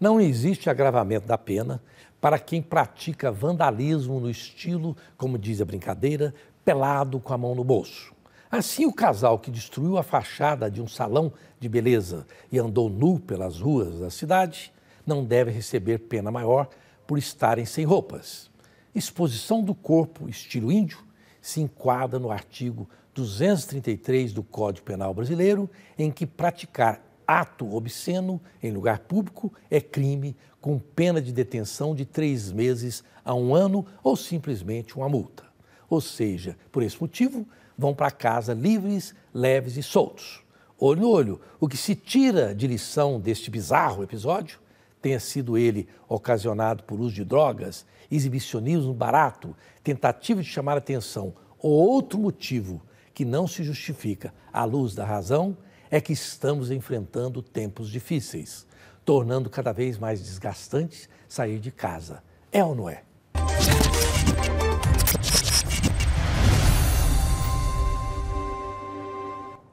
Não existe agravamento da pena para quem pratica vandalismo no estilo, como diz a brincadeira, pelado com a mão no bolso. Assim, o casal que destruiu a fachada de um salão de beleza e andou nu pelas ruas da cidade não deve receber pena maior por estarem sem roupas. Exposição do corpo, estilo índio, se enquadra no artigo 233 do Código Penal Brasileiro, em que praticar ato obsceno em lugar público é crime com pena de detenção de três meses a um ano ou simplesmente uma multa. Ou seja, por esse motivo, vão para casa livres, leves e soltos. Olho no olho, o que se tira de lição deste bizarro episódio, tenha sido ele ocasionado por uso de drogas, exibicionismo barato, tentativa de chamar atenção ou outro motivo que não se justifica à luz da razão, é que estamos enfrentando tempos difíceis, tornando cada vez mais desgastante sair de casa. É ou não é?